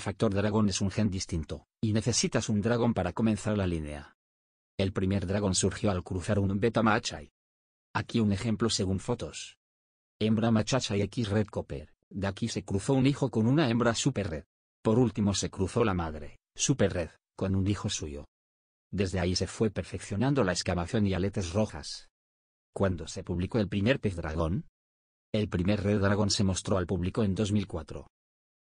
factor dragón es un gen distinto, y necesitas un dragón para comenzar la línea. El primer dragón surgió al cruzar un beta machai. Aquí un ejemplo según fotos. Hembra machacha y X red copper. De aquí se cruzó un hijo con una hembra super red. Por último se cruzó la madre, super red, con un hijo suyo. Desde ahí se fue perfeccionando la excavación y aletes rojas. Cuando se publicó el primer pez dragón? El primer red dragón se mostró al público en 2004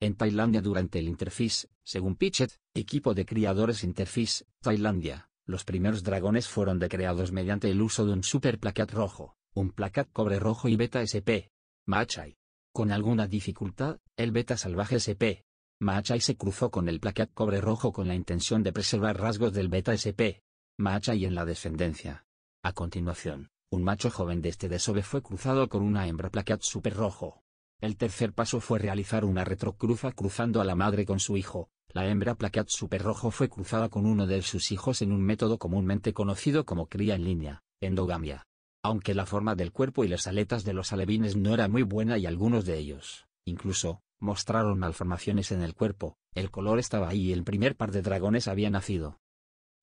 en Tailandia durante el Interfis, según Pichet, equipo de criadores Interfis, Tailandia. Los primeros dragones fueron decreados mediante el uso de un super placat rojo, un placat cobre rojo y beta SP. Machai. Con alguna dificultad, el beta salvaje SP. Machai se cruzó con el placat cobre rojo con la intención de preservar rasgos del beta SP. Machai en la descendencia. A continuación, un macho joven de este desove fue cruzado con una hembra placat super rojo. El tercer paso fue realizar una retrocruza cruzando a la madre con su hijo. La hembra placat superrojo fue cruzada con uno de sus hijos en un método comúnmente conocido como cría en línea, endogamia. Aunque la forma del cuerpo y las aletas de los alevines no era muy buena y algunos de ellos, incluso, mostraron malformaciones en el cuerpo, el color estaba ahí y el primer par de dragones había nacido.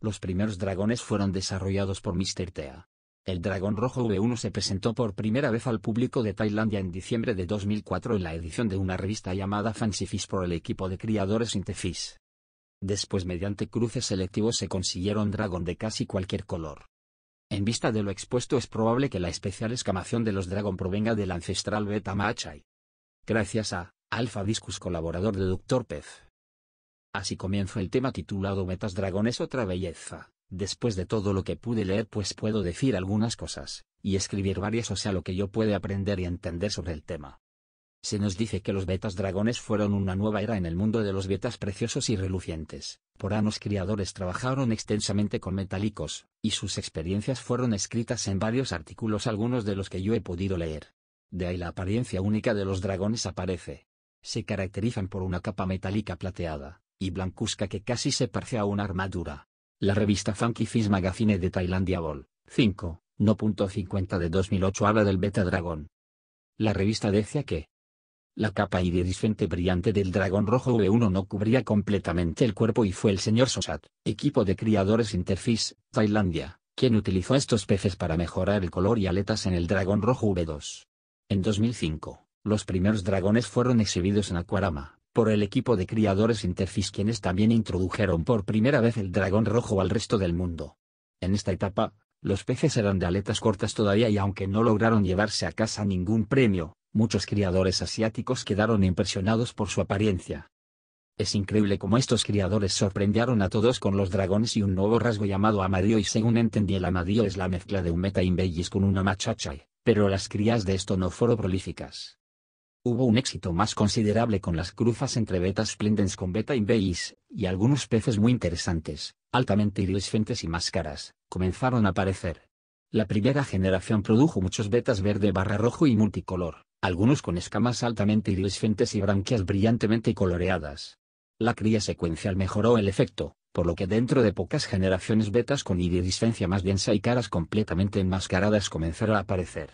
Los primeros dragones fueron desarrollados por Mr. Tea. El dragón rojo V1 se presentó por primera vez al público de Tailandia en diciembre de 2004 en la edición de una revista llamada Fancy Fish por el equipo de criadores Intefish. Después mediante cruces selectivos se consiguieron dragón de casi cualquier color. En vista de lo expuesto es probable que la especial escamación de los dragón provenga del ancestral Beta Machai. Gracias a Alpha Discus colaborador de Dr. Pez. Así comienza el tema titulado Metas Dragones otra belleza. Después de todo lo que pude leer pues puedo decir algunas cosas, y escribir varias o sea lo que yo puede aprender y entender sobre el tema. Se nos dice que los betas dragones fueron una nueva era en el mundo de los betas preciosos y relucientes. Poranos criadores trabajaron extensamente con metálicos, y sus experiencias fueron escritas en varios artículos algunos de los que yo he podido leer. De ahí la apariencia única de los dragones aparece. Se caracterizan por una capa metálica plateada, y blancuzca que casi se parece a una armadura. La revista Funky Fish Magazine de Tailandia Vol. 5, no 50 de 2008 habla del beta dragón. La revista decía que la capa iridiscente brillante del dragón rojo V1 no cubría completamente el cuerpo y fue el señor Sosat, equipo de criadores Interfish, Tailandia, quien utilizó estos peces para mejorar el color y aletas en el dragón rojo V2. En 2005, los primeros dragones fueron exhibidos en Aquarama, por el equipo de criadores Interfis quienes también introdujeron por primera vez el dragón rojo al resto del mundo. En esta etapa, los peces eran de aletas cortas todavía y aunque no lograron llevarse a casa ningún premio, muchos criadores asiáticos quedaron impresionados por su apariencia. Es increíble cómo estos criadores sorprendieron a todos con los dragones y un nuevo rasgo llamado amarillo y según entendí el amarillo es la mezcla de un meta con una machacha, pero las crías de esto no fueron prolíficas. Hubo un éxito más considerable con las cruzas entre betas splendens con Beta imbeis, y algunos peces muy interesantes, altamente iridescentes y más caras, comenzaron a aparecer. La primera generación produjo muchos betas verde barra rojo y multicolor, algunos con escamas altamente iridescentes y branquias brillantemente coloreadas. La cría secuencial mejoró el efecto, por lo que dentro de pocas generaciones betas con iridiscencia más densa y caras completamente enmascaradas comenzaron a aparecer.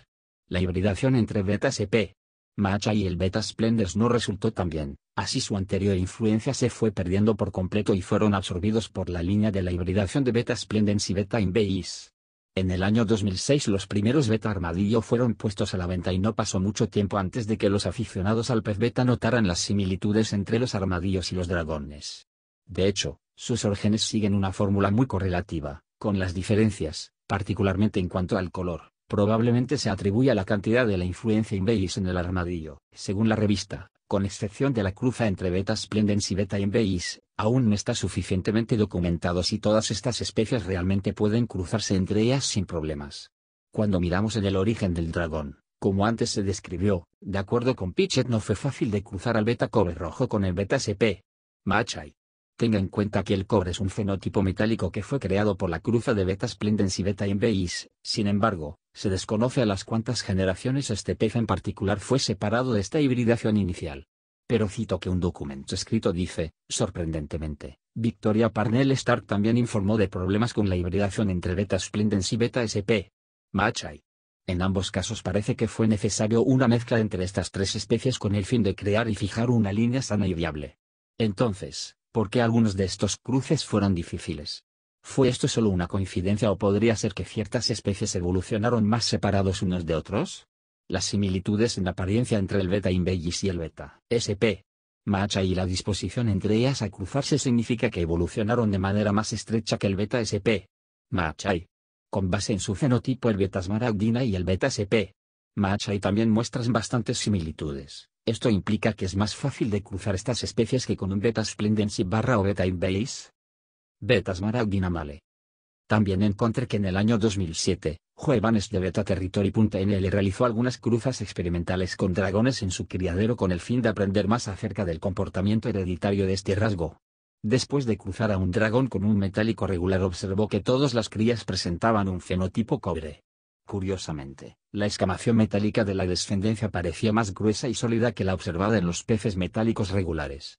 La hibridación entre betas EP, Macha y el Beta Splenders no resultó tan bien, así su anterior influencia se fue perdiendo por completo y fueron absorbidos por la línea de la hibridación de Beta Splendens y Beta Inveis. En el año 2006 los primeros Beta Armadillo fueron puestos a la venta y no pasó mucho tiempo antes de que los aficionados al pez Beta notaran las similitudes entre los armadillos y los dragones. De hecho, sus orígenes siguen una fórmula muy correlativa, con las diferencias, particularmente en cuanto al color probablemente se atribuye a la cantidad de la influencia Inveis en el armadillo, según la revista, con excepción de la cruza entre Beta splendens y Beta Inveis, aún no está suficientemente documentado si todas estas especies realmente pueden cruzarse entre ellas sin problemas. Cuando miramos en el origen del dragón, como antes se describió, de acuerdo con Pichet no fue fácil de cruzar al beta cobre rojo con el beta SP. Machai. Tenga en cuenta que el cobre es un fenotipo metálico que fue creado por la cruza de beta splendens y beta inveis, sin embargo, se desconoce a las cuantas generaciones este pez en particular fue separado de esta hibridación inicial. Pero cito que un documento escrito dice, sorprendentemente, Victoria Parnell Stark también informó de problemas con la hibridación entre Beta Splendens y Beta SP. Machai. En ambos casos parece que fue necesario una mezcla entre estas tres especies con el fin de crear y fijar una línea sana y viable. Entonces, ¿por qué algunos de estos cruces fueron difíciles? ¿Fue esto solo una coincidencia o podría ser que ciertas especies evolucionaron más separados unos de otros? Las similitudes en apariencia entre el beta Inbellis y el beta SP macha y la disposición entre ellas a cruzarse significa que evolucionaron de manera más estrecha que el beta SP machai. Con base en su fenotipo el beta smaragdina y el beta SP machai también muestran bastantes similitudes. Esto implica que es más fácil de cruzar estas especies que con un beta splendens barra o beta inveis, Betas smaragdina También encontré que en el año 2007, Juevanes de Beta Territory.nl realizó algunas cruzas experimentales con dragones en su criadero con el fin de aprender más acerca del comportamiento hereditario de este rasgo. Después de cruzar a un dragón con un metálico regular observó que todas las crías presentaban un fenotipo cobre. Curiosamente, la escamación metálica de la descendencia parecía más gruesa y sólida que la observada en los peces metálicos regulares.